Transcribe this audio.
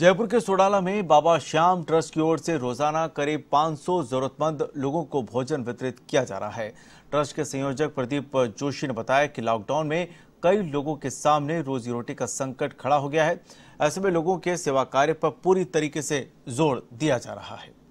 जयपुर के सोडाला में बाबा श्याम ट्रस्ट की ओर से रोजाना करीब 500 जरूरतमंद लोगों को भोजन वितरित किया जा रहा है ट्रस्ट के संयोजक प्रदीप जोशी ने बताया कि लॉकडाउन में कई लोगों के सामने रोजी रोटी का संकट खड़ा हो गया है ऐसे में लोगों के सेवा कार्य पर पूरी तरीके से जोर दिया जा रहा है